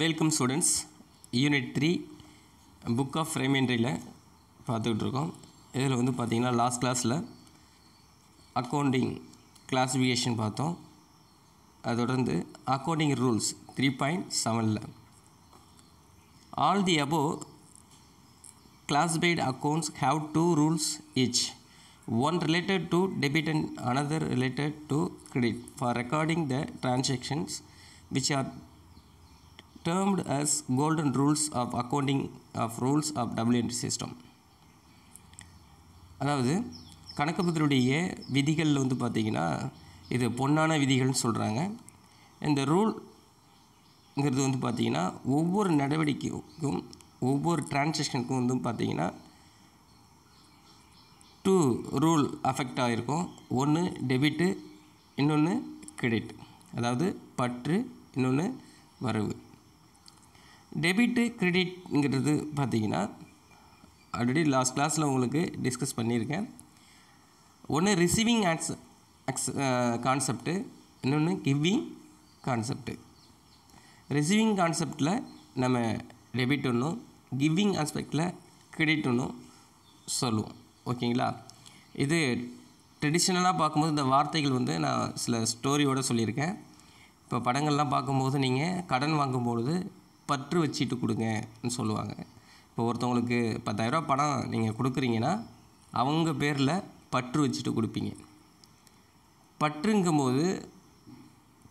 welcome students unit three book of ஃப்ரைமெண்ட்ரியில் பார்த்துக்கிட்டு இதில் வந்து பார்த்திங்கன்னா லாஸ்ட் கிளாஸில் அக்கௌண்டிங் கிளாஸிஃபிகேஷன் பார்த்தோம் அது தொடர்ந்து அக்கௌண்டிங் ரூல்ஸ் த்ரீ பாயிண்ட் செவனில் all the above classified accounts have two rules each one related to debit and another related to credit for recording the transactions which are termed as golden rules of accounting of rules of WNT system அதாவது கணக்கு பத்திரத்துடைய விதிகளில் வந்து பார்த்திங்கன்னா இது பொன்னான விதிகள்னு சொல்கிறாங்க இந்த ரூல்ங்கிறது வந்து பார்த்திங்கன்னா ஒவ்வொரு நடவடிக்கைக்கும் ஒவ்வொரு டிரான்சாக்ஷனுக்கும் வந்து பார்த்தீங்கன்னா டூ ரூல் அஃபெக்ட் ஆகிருக்கும் ஒன்று டெபிட்டு இன்னொன்று கிரெடிட் அதாவது பற்று இன்னொன்று வரவு டெபிட்டு கிரெடிட்ங்கிறது பார்த்தீங்கன்னா ஆல்ரெடி லாஸ்ட் கிளாஸில் உங்களுக்கு டிஸ்கஸ் பண்ணியிருக்கேன் ஒன்று ரிசீவிங் ஆக்ஸ் அக்ஸ் கான்செப்ட்டு இன்னொன்று கிவ்விங் கான்செப்ட்டு ரிசீவிங் கான்செப்டில் நம்ம டெபிட் ஒன்றும் கிவ்விங் ஆஸ்பெக்டில் கிரெடிட் ஒன்றும் சொல்லுவோம் ஓகேங்களா இது ட்ரெடிஷ்னலாக பார்க்கும்போது இந்த வார்த்தைகள் வந்து நான் சில ஸ்டோரியோடு சொல்லியிருக்கேன் இப்போ படங்கள்லாம் பார்க்கும்போது நீங்கள் கடன் வாங்கும்பொழுது பற்று வச்சுட்டு கொடுங்கன்னு சொல்லுவாங்க இப்போ ஒருத்தவங்களுக்கு பத்தாயிரரூபா பணம் நீங்கள் கொடுக்குறீங்கன்னா அவங்க பேரில் பற்று வச்சுட்டு கொடுப்பீங்க பற்றுங்கும்போது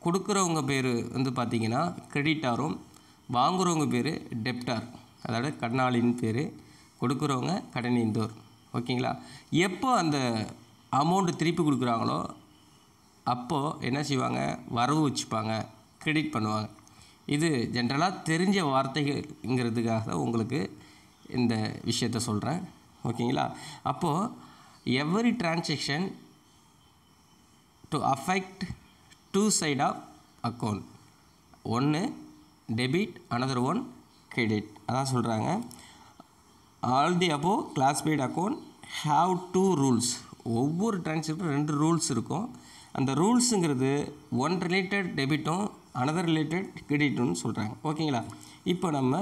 கொடுக்குறவங்க பேர் வந்து பார்த்திங்கன்னா கிரெடிட்டாரும் வாங்குகிறவங்க பேர் டெப்டார் அதாவது கடனாளின் பேர் கொடுக்குறவங்க கடனிந்தோர் ஓகேங்களா எப்போ அந்த அமௌண்ட்டு திருப்பி கொடுக்குறாங்களோ அப்போது என்ன செய்வாங்க வரவு வச்சுப்பாங்க கிரெடிட் பண்ணுவாங்க இது ஜென்ரலாக தெரிஞ்ச வார்த்தைகள்ங்கிறதுக்காக உங்களுக்கு இந்த விஷயத்த சொல்கிறேன் ஓகேங்களா அப்போது every transaction to affect two side of account ஒன்று டெபிட் அனதர் ஒன் கிரெடிட் அதான் சொல்கிறாங்க all the above classified account have two rules ஒவ்வொரு டிரான்சாக்ஷனும் ரெண்டு ரூல்ஸ் இருக்கும் அந்த ரூல்ஸுங்கிறது ஒன் ரிலேட்டட் டெபிட்டும் அனதர் ரிலேட்டட் கிரெடிட்னு சொல்கிறாங்க ஓகேங்களா இப்போ நம்ம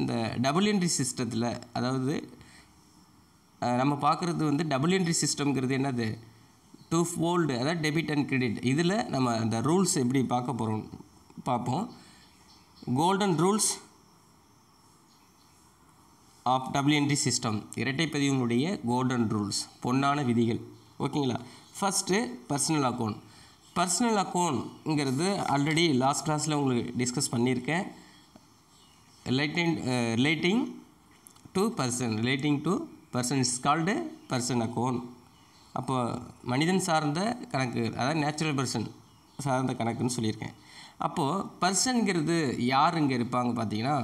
இந்த டபுள் என்ட்ரி சிஸ்டத்தில் அதாவது நம்ம பார்க்குறது வந்து டபுள் என்ட்ரி சிஸ்டம்ங்கிறது என்னது டூ ஃபோல்டு அதாவது டெபிட் அண்ட் கிரெடிட் இதில் நம்ம அந்த ரூல்ஸ் எப்படி பார்க்க போகிறோம் பார்ப்போம் golden rules of entry system இரட்டை பதிவுனுடைய கோல்டன் ரூல்ஸ் பொன்னான விதிகள் ஓகேங்களா ஃபஸ்ட்டு பர்சனல் அக்கௌண்ட் பர்சனல் அக்கௌண்ட்ங்கிறது ஆல்ரெடி லாஸ்ட் கிளாஸில் உங்களுக்கு டிஸ்கஸ் பண்ணியிருக்கேன் relating relating to person relating to person is called person account அப்போது மனிதன் சார்ந்த கணக்கு அதாவது நேச்சுரல் பர்சன் சார்ந்த கணக்குன்னு சொல்லியிருக்கேன் அப்போது பர்சன்கிறது யார் இங்கே இருப்பாங்க பார்த்தீங்கன்னா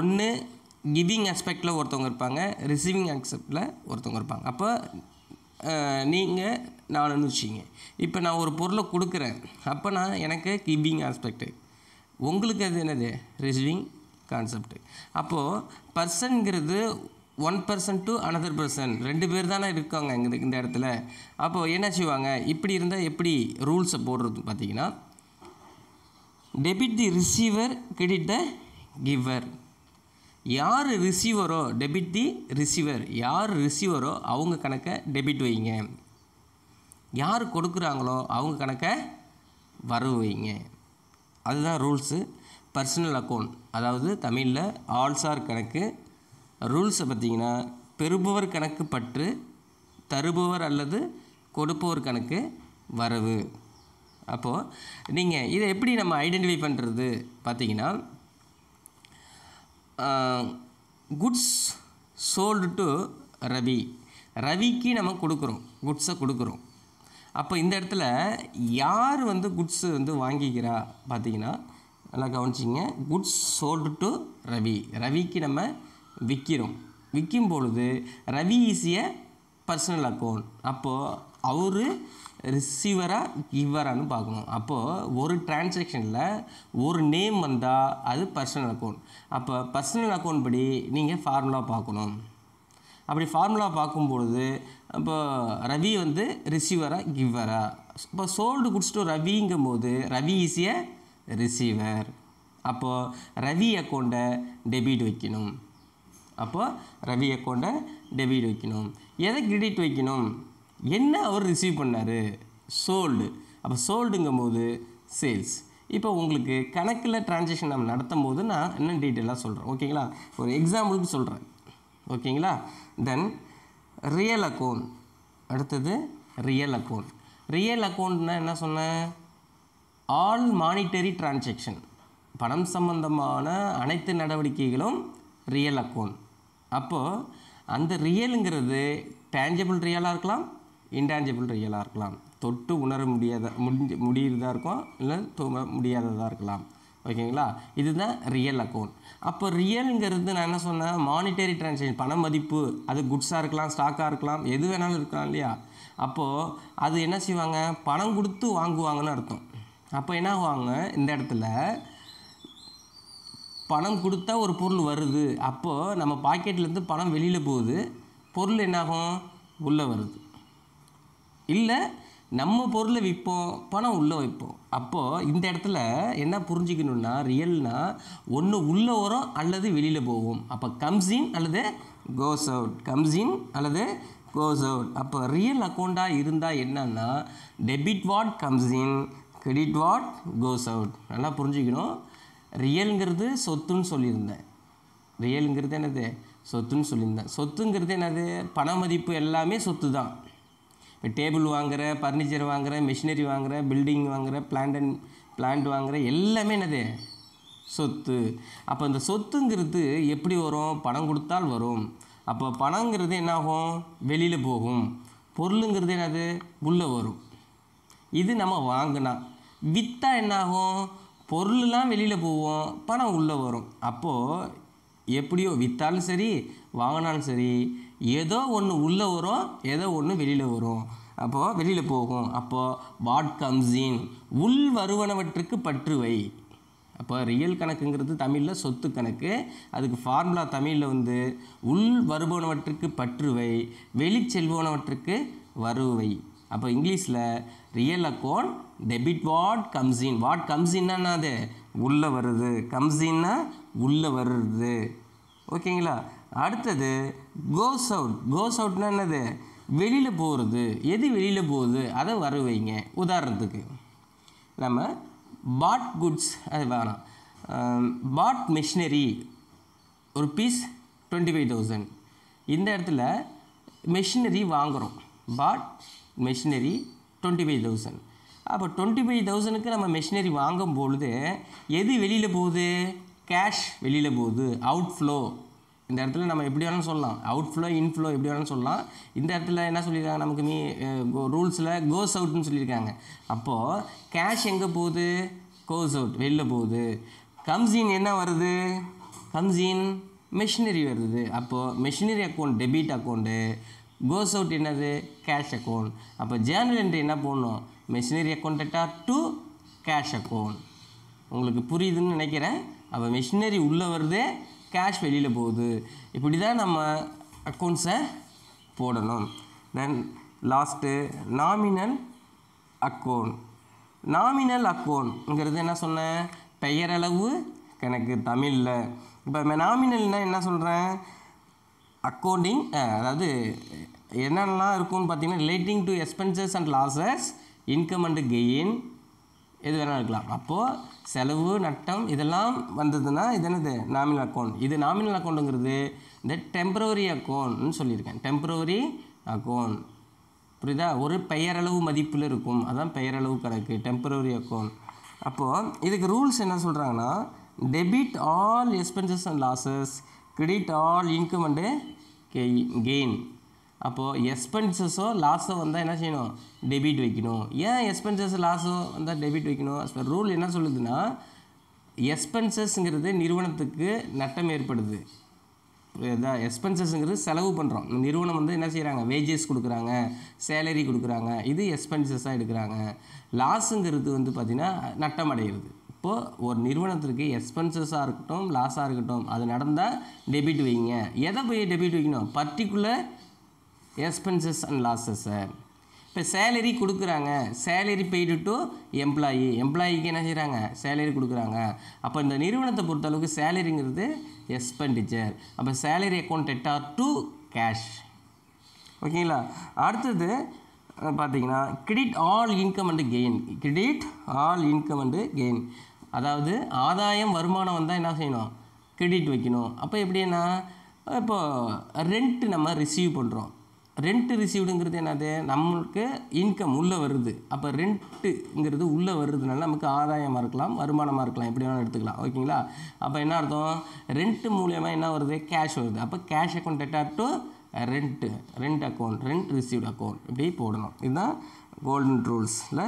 ஒன்று கிவிங் ஆஸ்பெக்டில் ஒருத்தவங்க இருப்பாங்க ரிசீவிங் ஆஸ்பெக்டில் ஒருத்தவங்க இருப்பாங்க அப்போ நீங்கள் நான் வச்சிங்க இப்போ நான் ஒரு பொருளை கொடுக்குறேன் அப்போ நான் எனக்கு கிவிங் ஆஸ்பெக்ட்டு உங்களுக்கு அது என்னது ரிசீவிங் கான்செப்ட் அப்போது பர்சன்ங்கிறது one person to another person ரெண்டு பேர் தானே இருக்காங்க இந்த இந்த இடத்துல அப்போது என்ன செய்வாங்க இப்படி இருந்தால் எப்படி ரூல்ஸை போடுறது பார்த்தீங்கன்னா debit the receiver credit the giver யார் ரிசீவரோ டெபிட் தி ரிசீவர் யார் ரிசீவரோ அவங்க கணக்கை டெபிட் வைங்க யார் கொடுக்குறாங்களோ அவங்க கணக்கை வரவு வைங்க அதுதான் ரூல்ஸு பர்சனல் அக்கௌண்ட் அதாவது தமிழில் ஆல்சார் கணக்கு ரூல்ஸை பார்த்திங்கன்னா பெறுபவர் கணக்கு பற்று தருபவர் அல்லது கொடுப்பவர் கணக்கு வரவு அப்போது நீங்கள் இதை எப்படி நம்ம ஐடென்டிஃபை பண்ணுறது பார்த்திங்கன்னா குட்ஸ் சோல்டு டு ரவி ரவிக்கு நம்ம கொடுக்குறோம் குட்ஸை கொடுக்குறோம் அப்போ இந்த இடத்துல யார் வந்து குட்ஸு வந்து வாங்கிக்கிறா பார்த்தீங்கன்னா நல்லா கவனிச்சிங்க குட்ஸ் சோல்டு டு ரவி ரவிக்கு நம்ம விற்கிறோம் விற்கும் பொழுது ரவி ஈஸிய பர்சனல் அக்கௌண்ட் அப்போது அவர் ரிசீவராக கிவரானு பார்க்கணும் அப்போது ஒரு டிரான்சாக்ஷனில் ஒரு நேம் வந்தால் அது பர்சனல் அக்கௌண்ட் அப்போ பர்சனல் அக்கௌண்ட் படி நீங்கள் ஃபார்முலா பார்க்கணும் அப்படி ஃபார்முலா பார்க்கும்பொழுது இப்போ ரவி வந்து ரிசீவரா கிவ்வரா இப்போ சோல்டு குடிச்சிட்டு ரவிங்கும் போது ரவி ஈஸிய ரிசீவர் அப்போது ரவி அக்கௌண்ட்டை டெபிட் வைக்கணும் அப்போது ரவி அக்கௌண்ட்டை டெபிட் வைக்கணும் எதை கிரெடிட் வைக்கணும் என்ன அவர் ரிசீவ் பண்ணார் சோல்டு அப்போ சோல்டுங்கும் போது சேல்ஸ் இப்போ உங்களுக்கு கணக்கில் டிரான்சேக்ஷன் நம்ம நடத்தும் போது நான் என்ன டீட்டெயிலாக சொல்கிறேன் ஓகேங்களா ஒரு எக்ஸாம்பிளுக்கு சொல்கிறேன் ஓகேங்களா தென் ரியல் அக்கௌண்ட் அடுத்தது ரியல் அக்கௌண்ட் ரியல் அக்கௌண்ட்னா என்ன சொன்னேன் ஆல் மானிட்டரி டிரான்சேக்ஷன் பணம் சம்பந்தமான அனைத்து நடவடிக்கைகளும் ரியல் அக்கௌண்ட் அப்போது அந்த ரியலுங்கிறது டேஞ்சபிள் ரியலாக இருக்கலாம் இன்டான்ஜிபிள் ரியலாக இருக்கலாம் தொட்டு உணர முடியாத முடிஞ்சு முடியிறதா இருக்கும் இல்லை தூங்க முடியாததாக இருக்கலாம் ஓகேங்களா இதுதான் ரியல் அக்கௌண்ட் அப்போ ரியலுங்கிறது நான் என்ன சொன்னேன் மானிட்டரி டிரான்சாக்ஷன் பண மதிப்பு அது குட்ஸாக இருக்கலாம் ஸ்டாக்காக இருக்கலாம் எது வேணாலும் இருக்கலாம் இல்லையா அப்போது அது என்ன செய்வாங்க பணம் கொடுத்து வாங்குவாங்கன்னு அர்த்தம் அப்போ என்ன ஆகுவாங்க இந்த இடத்துல பணம் கொடுத்தா ஒரு பொருள் வருது அப்போது நம்ம பாக்கெட்லேருந்து பணம் வெளியில் போகுது பொருள் என்னாகும் உள்ளே வருது இல்லை நம்ம பொருளை விற்போம் பணம் உள்ளே வைப்போம் அப்போது இந்த இடத்துல என்ன புரிஞ்சுக்கணுன்னா ரியல்னால் ஒன்று உள்ளே வரும் அல்லது வெளியில் போகும் அப்போ கம்ஸ் இன் அல்லது கோஸ் அவுட் கம்ஸ் இன் அல்லது கோஸ் அவுட் அப்போ ரியல் அக்கௌண்ட்டாக இருந்தால் என்னன்னா debit what comes in credit what goes out நல்லா புரிஞ்சுக்கணும் ரியல்ங்கிறது சொத்துன்னு சொல்லியிருந்தேன் ரியல்ங்கிறது என்னது சொத்துன்னு சொல்லியிருந்தேன் சொத்துங்கிறது என்னது பண மதிப்பு எல்லாமே சொத்து தான் இப்போ டேபிள் வாங்குகிற ஃபர்னிச்சர் வாங்குகிற மிஷினரி வாங்குகிற பில்டிங் வாங்குகிற பிளான்ட் அண்ட் பிளான்ட் வாங்குகிற எல்லாமே என்னது சொத்து அப்போ இந்த சொத்துங்கிறது எப்படி வரும் பணம் கொடுத்தால் வரும் அப்போ பணங்கிறது என்னாகும் வெளியில் போகும் பொருளுங்கிறது என்னது உள்ளே வரும் இது நம்ம வாங்கினா விற்றா என்னாகும் பொருளெலாம் வெளியில் போவோம் பணம் உள்ளே வரும் அப்போது எப்படியோ விற்றாலும் சரி வாங்கினாலும் சரி ஏதோ ஒன்று உள்ளே வரும் ஏதோ ஒன்று வெளியில் வரும் அப்போது வெளியில் போகும் அப்போது வாட் கம்ஸ் இன் உள் வருவனவற்றுக்கு பற்றுவை அப்போ ரியல் கணக்குங்கிறது தமிழில் சொத்து கணக்கு அதுக்கு ஃபார்முலா தமிழில் வந்து உள் வருபவனவற்றுக்கு பற்றுவை வெளி செல்பவனவற்றுக்கு வருவை அப்போ இங்கிலீஷில் real account debit what comes in what comes இன்னா அது உள்ளே வருது கம்ஸ் இன்னா உள்ளே வருது ஓகேங்களா அடுத்தது கோஸ் அவுட் கோஸ் அவுட்னா என்னது வெளியில் போகிறது எது வெளியில் போகுது அதை வர வைங்க உதாரணத்துக்கு நம்ம பாட் குட்ஸ் அது வேணாம் பாட் மிஷினரி ஒரு பீஸ் டுவெண்ட்டி ஃபைவ் தௌசண்ட் இந்த இடத்துல மிஷினரி வாங்குகிறோம் bought machinery twenty five thousand அப்போ டுவெண்ட்டி ஃபைவ் தௌசண்ட்க்கு நம்ம மிஷினரி வாங்கும் பொழுது எது வெளியில் போகுது கேஷ் வெளியில் போகுது அவுட் ஃப்ளோ இந்த இடத்துல நம்ம எப்படி வேணாலும் சொல்லலாம் அவுட் ஃப்ளோ இன்ஃப்ளோ எப்படி வேணாலும் சொல்லலாம் இந்த இடத்துல என்ன சொல்லியிருக்காங்க நமக்கு மீ ரூல்ஸில் கோஸ் அவுட்னு சொல்லியிருக்காங்க அப்போது கேஷ் எங்கே போகுது கோஸ் அவுட் வெளில போகுது கம்ஸின் என்ன வருது கம்ஸின் மிஷினரி வருது அப்போது machinery account debit account goes out என்னது கேஷ் அக்கௌண்ட் அப்போ ஜேர்னல் என்ட்ரி என்ன போடணும் machinery account to cash account உங்களுக்கு புரியுதுன்னு நினைக்கிறேன் அப்போ மிஷினரி உள்ளே வருது கேஷ் வெளியில் போகுது இப்படி தான் நம்ம அக்கௌண்ட்ஸை போடணும் then last nominal account nominal அக்கௌண்ட்ங்கிறது என்ன சொன்னேன் பெயரளவு கணக்கு தமிழில் இப்போ நாமினல்னால் என்ன சொல்கிறேன் அக்கௌண்டிங் அதாவது என்னென்னலாம் இருக்கும்னு பார்த்தீங்கன்னா relating to expenses and losses income and gain எது வேணாலும் இருக்கலாம் அப்போது செலவு நட்டம் இதெல்லாம் வந்ததுன்னா இது என்னது நாமினல் அக்கௌண்ட் இது நாமினல் அக்கௌண்ட்டுங்கிறது இந்த டெம்பரவரி அக்கௌண்ட்னு சொல்லியிருக்கேன் டெம்பரவரி அக்கௌண்ட் புரியுதா ஒரு பெயரளவு மதிப்பில் இருக்கும் அதான் பெயரளவு கணக்கு டெம்பரவரி அக்கௌண்ட் அப்போது இதுக்கு ரூல்ஸ் என்ன சொல்கிறாங்கன்னா debit all expenses and losses credit all income and gain அப்போது எக்ஸ்பென்சஸோ லாஸோ வந்தால் என்ன செய்யணும் டெபிட் வைக்கணும் ஏன் எக்ஸ்பென்சஸ் லாஸோ வந்தால் டெபிட் வைக்கணும் ரூல் என்ன சொல்லுதுன்னா எக்ஸ்பென்சஸ்ங்கிறது நிறுவனத்துக்கு நட்டம் ஏற்படுது புரியுதா எக்ஸ்பென்சஸ்ங்கிறது செலவு பண்ணுறோம் நிறுவனம் வந்து என்ன செய்கிறாங்க வேஜஸ் கொடுக்குறாங்க சேலரி கொடுக்குறாங்க இது எக்ஸ்பென்சஸாக எடுக்கிறாங்க லாஸுங்கிறது வந்து பார்த்திங்கன்னா நட்டம் அடைகிறது இப்போது ஒரு நிறுவனத்திற்கு எக்ஸ்பென்சஸாக இருக்கட்டும் லாஸாக இருக்கட்டும் அது நடந்தால் டெபிட் வைங்க எதை போய் டெபிட் வைக்கணும் பர்டிகுலர் எக்ஸ்பென்சஸ் அண்ட் லாஸஸ்ஸை இப்போ சேலரி கொடுக்குறாங்க சேலரி பெய்டு டு எம்ப்ளாயி எம்ப்ளாயிக்கு என்ன செய்கிறாங்க சேலரி கொடுக்குறாங்க அப்போ இந்த நிறுவனத்தை பொறுத்தளவுக்கு சேலரிங்கிறது எக்ஸ்பெண்டிச்சர் அப்போ salary account are to cash ஓகேங்களா அடுத்தது பார்த்தீங்கன்னா credit all income and gain credit all income and gain அதாவது ஆதாயம் வருமானம் வந்தால் என்ன செய்யணும் கிரெடிட் வைக்கணும் அப்போ எப்படின்னா இப்போ ரெண்ட் நம்ம ரிசீவ் பண்ணுறோம் ரெண்ட்டு ரிசீவ்டுங்கிறது என்னது நம்மளுக்கு இன்கம் உள்ளே வருது அப்போ ரெண்ட்டுங்கிறது உள்ளே வருதுனால நமக்கு ஆதாயமாக இருக்கலாம் வருமானமாக இருக்கலாம் எப்படி வேணாலும் எடுத்துக்கலாம் ஓகேங்களா அப்போ என்ன அர்த்தம் ரெண்ட்டு மூலியமாக என்ன வருது கேஷ் வருது அப்போ cash account debtor to rent rent account rent received account இப்படி போடணும் இதுதான் கோல்டன் ரூல்ஸில்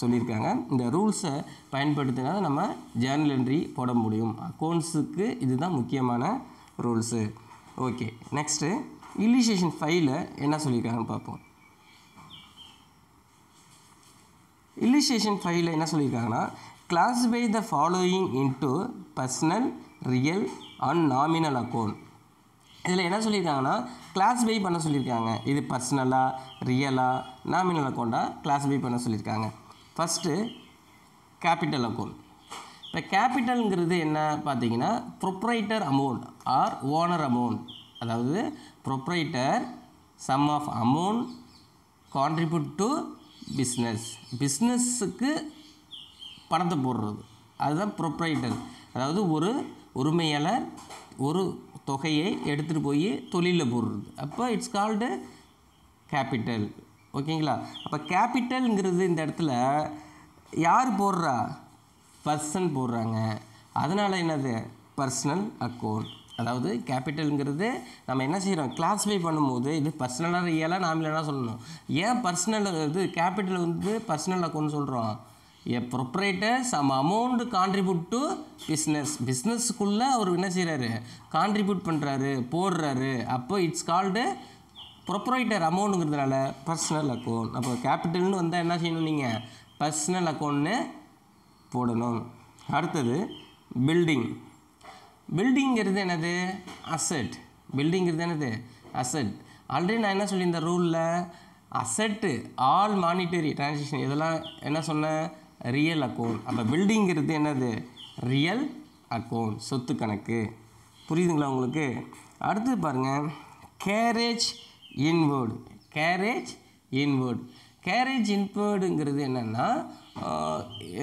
சொல்லியிருக்காங்க இந்த ரூல்ஸை பயன்படுத்தினா நம்ம ஜேர்னல் என்ட்ரி போட முடியும் அக்கௌண்ட்ஸுக்கு இதுதான் முக்கியமான ரூல்ஸு ஓகே நெக்ஸ்ட்டு இல்லிஸ்ட்ரேஷன் ஃபைவ்ல என்ன சொல்லியிருக்காங்கன்னு பார்ப்போம் இல்லிஸ்டேஷன் ஃபைவ்ல என்ன சொல்லியிருக்காங்கன்னா classify the following into personal real and nominal account இதில் என்ன சொல்லியிருக்காங்கன்னா கிளாஸிஃபை பண்ண சொல்லியிருக்காங்க இது பர்சனலாக ரியலாக நாமினல் அக்கௌண்ட்டாக கிளாஸிஃபை பண்ண சொல்லியிருக்காங்க ஃபஸ்ட்டு கேபிட்டல் அக்கௌண்ட் இப்போ கேபிட்டலுங்கிறது என்ன பார்த்தீங்கன்னா proprietor amount or owner amount அதாவது proprietor sum of amount contribute to business பிஸ்னஸுக்கு பணத்தை போடுறது அதுதான் ப்ரொப்ரைட்டர் அதாவது ஒரு உரிமையாளர் ஒரு தொகையை எடுத்துகிட்டு போய் தொழிலில் போடுறது அப்போ இட்ஸ் கால்டு கேபிட்டல் ஓகேங்களா அப்போ கேபிட்டலுங்கிறது இந்த இடத்துல யார் போடுறா பர்சன் போடுறாங்க அதனால் என்னது பர்சனல் அக்கௌண்ட் அதாவது கேபிட்டலுங்கிறது நம்ம என்ன செய்கிறோம் கிளாஸிஃபை பண்ணும்போது இது பர்சனலாக ரியலாக நாம் என்ன சொல்லணும் ஏன் பர்சனல் இது கேபிட்டல் வந்து பர்சனல் அக்கௌண்ட் சொல்கிறோம் a proprietor sum amount contribute to business பிஸ்னஸ்க்குள்ளே அவர் என்ன செய்கிறாரு கான்ட்ரிபியூட் பண்ணுறாரு போடுறாரு அப்போ இட்ஸ் கால்டு ப்ரொப்ரைட்டர் அமௌண்ட்டுங்கிறதுனால பர்சனல் அக்கௌண்ட் அப்போ கேபிட்டல்னு வந்தால் என்ன செய்யணும் நீங்கள் பர்சனல் அக்கௌண்ட்னு போடணும் அடுத்தது பில்டிங் பில்டிங்கிறது என்னது அசட் பில்டிங்கிறது என்னது அசட் ஆல்ரெடி நான் என்ன சொல்லியிருந்தேன் ரூலில் அசட்டு ஆல் மானிட்டரி டிரான்சேக்ஷன் இதெல்லாம் என்ன சொன்னேன் ரியல் அக்கௌண்ட் அப்போ பில்டிங்கிறது என்னது ரியல் அக்கௌண்ட் சொத்து கணக்கு புரியுதுங்களா உங்களுக்கு அடுத்து பாருங்கள் carriage inward carriage inward carriage இன்வேர்டுங்கிறது என்னென்னா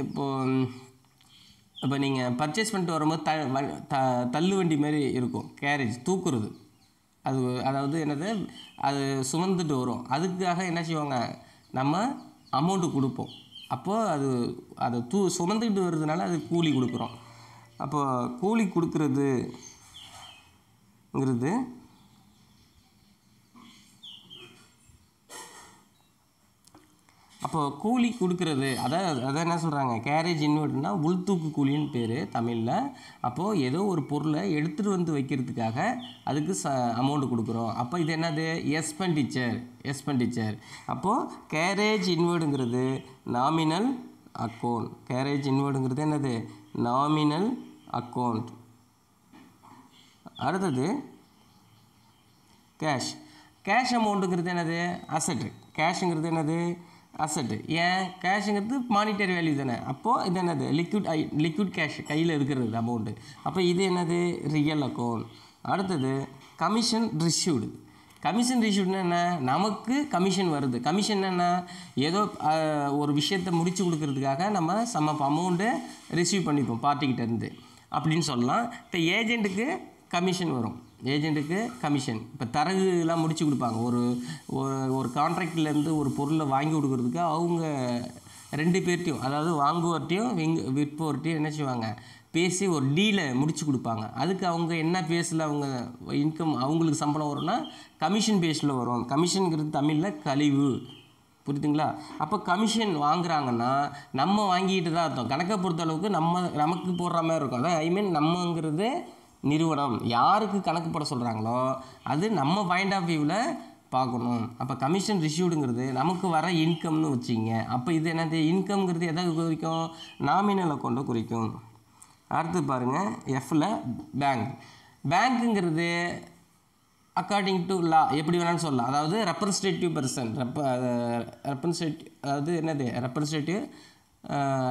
இப்போது இப்போ நீங்கள் பர்ச்சேஸ் பண்ணிட்டு வரும்போது த த தள்ளு வண்டி மாதிரி இருக்கும் கேரேஜ் தூக்குறது அது அதாவது என்னது அது சுமந்துட்டு வரும் அதுக்காக என்ன செய்வாங்க நம்ம அமௌண்ட்டு கொடுப்போம் அப்போது அது அதை தூ சுமந்துக்கிட்டு வர்றதுனால அது கூலி கொடுக்குறோம் அப்போது கூலி கொடுக்குறதுங்கிறது அப்போது கூலி கொடுக்குறது அதான் அதான் என்ன சொல்கிறாங்க கேரேஜ் இன்வெர்ட்னா உள்தூக்கு கூலின்னு பேர் தமிழில் அப்போது ஏதோ ஒரு பொருளை எடுத்துகிட்டு வந்து வைக்கிறதுக்காக அதுக்கு ச அமௌண்ட் கொடுக்குறோம் அப்போ இது என்னது எக்ஸ்பெண்டிச்சர் எக்ஸ்பெண்டிச்சர் அப்போது கேரேஜ் இன்வெர்டுங்கிறது நாமினல் அக்கௌண்ட் கேரேஜ் இன்வெர்டுங்கிறது என்னது நாமினல் அக்கௌண்ட் அடுத்தது கேஷ் கேஷ் அமௌண்ட்டுங்கிறது என்னது அசட்டு கேஷுங்கிறது என்னது அசட்டு ஏன் கேஷுங்கிறது மானிட்டரி வேல்யூ தானே அப்போது இது என்னது லிக்விட் ஐ லிக்விட் கேஷ் கையில் இருக்கிறது அமௌண்ட்டு அப்போ இது என்னது ரியல் அக்கௌண்ட் அடுத்தது கமிஷன் ரிஷ்யூடு கமிஷன் ரிஷ்யூட்னா என்ன நமக்கு கமிஷன் வருது கமிஷன் என்ன ஏதோ ஒரு விஷயத்தை முடித்து கொடுக்கறதுக்காக நம்ம சம் ஆஃப் அமௌண்ட்டு ரிசீவ் பண்ணிப்போம் பார்ட்டிக்கிட்டேருந்து அப்படின்னு சொல்லலாம் இப்போ ஏஜெண்ட்டுக்கு கமிஷன் வரும் ஏஜெண்ட்டுக்கு கமிஷன் இப்போ தரகுலாம் முடிச்சு கொடுப்பாங்க ஒரு ஒரு கான்ட்ராக்ட்லேருந்து ஒரு பொருளை வாங்கி கொடுக்குறதுக்கு அவங்க ரெண்டு பேர்ட்டையும் அதாவது வாங்குவர்ட்டையும் விங்க விற்பவர்ட்டையும் என்ன செய்வாங்க பேசி ஒரு டீலை முடிச்சு கொடுப்பாங்க அதுக்கு அவங்க என்ன பேஸில் அவங்க இன்கம் அவங்களுக்கு சம்பளம் வரும்னா கமிஷன் பேஸில் வரும் கமிஷனுங்கிறது தமிழில் கழிவு புரியுதுங்களா அப்போ கமிஷன் வாங்குறாங்கன்னா நம்ம வாங்கிட்டு தான் அர்த்தம் கணக்கை பொறுத்த அளவுக்கு நம்ம நமக்கு போடுற மாதிரி இருக்கும் அதான் ஐ மீன் நம்மங்கிறது நிறுவனம் யாருக்கு கணக்கு போட சொல்கிறாங்களோ அது நம்ம பாயிண்ட் ஆஃப் வியூவில் பார்க்கணும் அப்போ கமிஷன் ரிஷ்யூடுங்கிறது நமக்கு வர இன்கம்னு வச்சுங்க அப்போ இது என்னது இன்கம்ங்கிறது எதை குறிக்கும் நாமினலை கொண்டு குறிக்கும் அடுத்து பாருங்கள் எஃப்பில் பேங்க் பேங்க்குங்கிறது அக்கார்டிங் டு லா எப்படி வேணாலும் சொல்லலாம் அதாவது ரெப்ரசன்டேட்டிவ் பர்சன் ரெப்ப ரெப்ரசன்டேட்டிவ் அதாவது என்னது ரெப்ரசன்டேட்டிவ்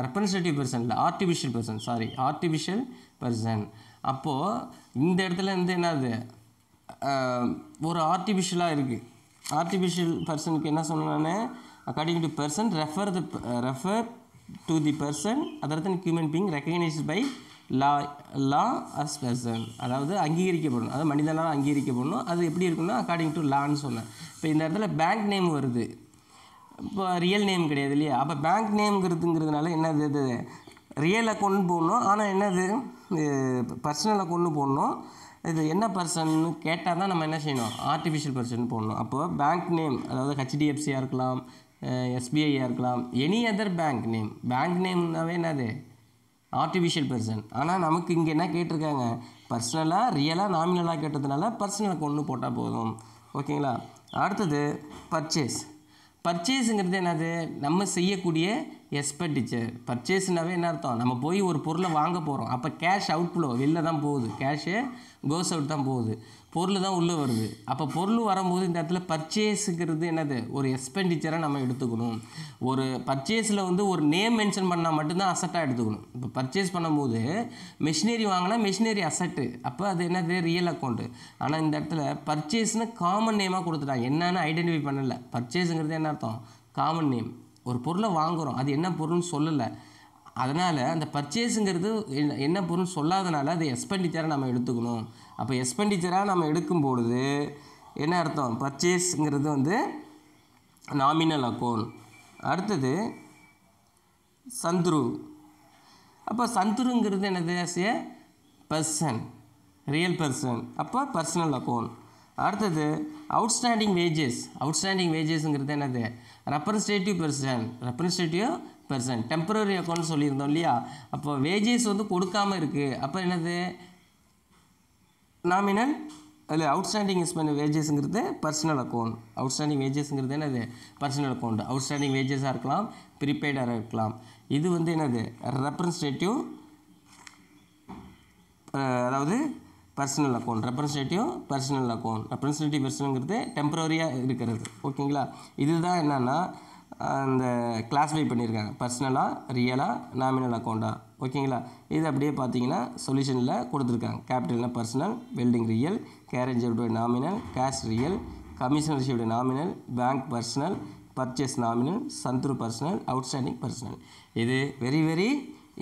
ரெப்ரசன்டேட்டிவ் பர்சன் இல்லை artificial person sorry artificial person அப்போது இந்த இடத்துல வந்து என்னது ஒரு ஆர்டிஃபிஷியலாக இருக்குது ஆர்டிஃபிஷியல் பர்சனுக்கு என்ன சொன்னானே according to person refer the refer to the person other than human being recognised by law law as person அதாவது அங்கீகரிக்கப்படணும் அதாவது மனிதனால் அங்கீகரிக்கப்படணும் அது எப்படி இருக்குன்னா அக்கார்டிங் டு லான்னு சொன்னேன் இப்போ இந்த இடத்துல பேங்க் நேம் வருது இப்போ ரியல் நேம் கிடையாது இல்லையா அப்போ பேங்க் நேம்ங்கிறதுங்கிறதுனால என்னது இது ரியல் கொண்டு போடணும் ஆனால் என்னது பர்சனல் கொண்டு போடணும் இது என்ன பர்சன்னு கேட்டால் தான் நம்ம என்ன செய்யணும் ஆர்டிஃபிஷியல் பர்சன் போடணும் அப்போ பேங்க் நேம் அதாவது ஹெச்டிஎஃப்சியாக இருக்கலாம் எஸ்பிஐயாக இருக்கலாம் any other bank name bank நேம்னாவே என்னது ஆர்டிஃபிஷியல் பர்சன் ஆனால் நமக்கு இங்கே என்ன கேட்டிருக்காங்க பர்சனலாக ரியலாக நாமினலாக கேட்டதுனால பர்சனல் கொண்டு போட்டால் போதும் ஓகேங்களா அடுத்தது பர்ச்சேஸ் பர்ச்சேஸுங்கிறது என்னது நம்ம செய்யக்கூடிய எக்ஸ்பெண்டிச்சர் பர்ச்சேஸ்னாவே என்ன அர்த்தம் நம்ம போய் ஒரு பொருளை வாங்க போகிறோம் அப்போ கேஷ் ஃப்ளோ வெளில தான் போகுது கேஷு கோஸ் அவுட் தான் போகுது பொருள் தான் உள்ளே வருது அப்போ பொருள் வரும்போது இந்த இடத்துல பர்ச்சேஸுங்கிறது என்னது ஒரு எக்ஸ்பெண்டிச்சராக நம்ம எடுத்துக்கணும் ஒரு பர்ச்சேஸில் வந்து ஒரு நேம் மென்ஷன் பண்ணால் மட்டும்தான் அசட்டாக எடுத்துக்கணும் இப்போ பர்ச்சேஸ் பண்ணும்போது மிஷினரி வாங்கினா மிஷினரி அசட்டு அப்போ அது என்னது ரியல் அக்கௌண்ட்டு ஆனால் இந்த இடத்துல பர்ச்சேஸ்னு காமன் நேமாக கொடுத்துட்டாங்க என்னென்னு ஐடென்டிஃபை பண்ணலை பர்ச்சேஸுங்கிறது என்ன அர்த்தம் காமன் நேம் ஒரு பொருளை வாங்குகிறோம் அது என்ன பொருள்னு சொல்லலை அதனால் அந்த பர்ச்சேஸுங்கிறது என்ன பொருள் சொல்லாதனால அது எக்ஸ்பெண்டிச்சராக நம்ம எடுத்துக்கணும் அப்போ எக்ஸ்பெண்டிச்சராக நம்ம எடுக்கும்பொழுது என்ன அர்த்தம் பர்ச்சேஸுங்கிறது வந்து நாமினல் அக்கௌண்ட் அடுத்தது சந்துரு அப்போ சந்துருங்கிறது என்னது ஆஸ் பர்சன் ரியல் பர்சன் அப்போ பர்சனல் அக்கௌண்ட் அடுத்தது அவுட்ஸ்டாண்டிங் வேஜஸ் அவுட்ஸ்டாண்டிங் வேஜஸ்ங்கிறது என்னது representative person representative person temporary account சொல்லியிருந்தோம் இல்லையா அப்போ வேஜஸ் வந்து கொடுக்காமல் இருக்குது அப்போ என்னது நாமினல் அதில் அவுட்ஸ்டாண்டிங் பண்ண வேஜஸ்ங்கிறது பர்சனல் அக்கௌண்ட் அவுட்ஸ்டாண்டிங் வேஜஸ்ங்கிறது என்னது பர்சனல் அக்கௌண்ட் அவுட்ஸ்டாண்டிங் வேஜஸாக இருக்கலாம் ப்ரீபெய்டாக இருக்கலாம் இது வந்து என்னது ரெப்ரன்ஸ்டேட்டிவ் அதாவது personal account representative personal account representative பர்சனுங்கிறது டெம்பரரியாக இருக்கிறது ஓகேங்களா இதுதான் என்னென்னா அந்த கிளாஸிஃபை பண்ணியிருக்காங்க பர்சனலாக ரியலாக நாமினல் அக்கௌண்ட்டாக ஓகேங்களா இது அப்படியே பார்த்தீங்கன்னா சொல்யூஷனில் கொடுத்துருக்காங்க கேபிட்டல்னால் personal welding real carriage nominal cash real commission ரிஷியோட nominal bank personal purchase nominal Chandru personal outstanding personal இது வெரி வெரி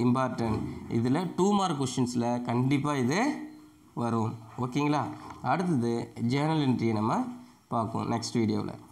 இம்பார்ட்டன்ட் இதில் டூ மார்க் கொஷின்ஸில் கண்டிப்பாக இது வரும் ஓகேங்களா அடுத்தது ஜேர்னல் என்ட்ரியை நம்ம பார்ப்போம் நெக்ஸ்ட் வீடியோவில்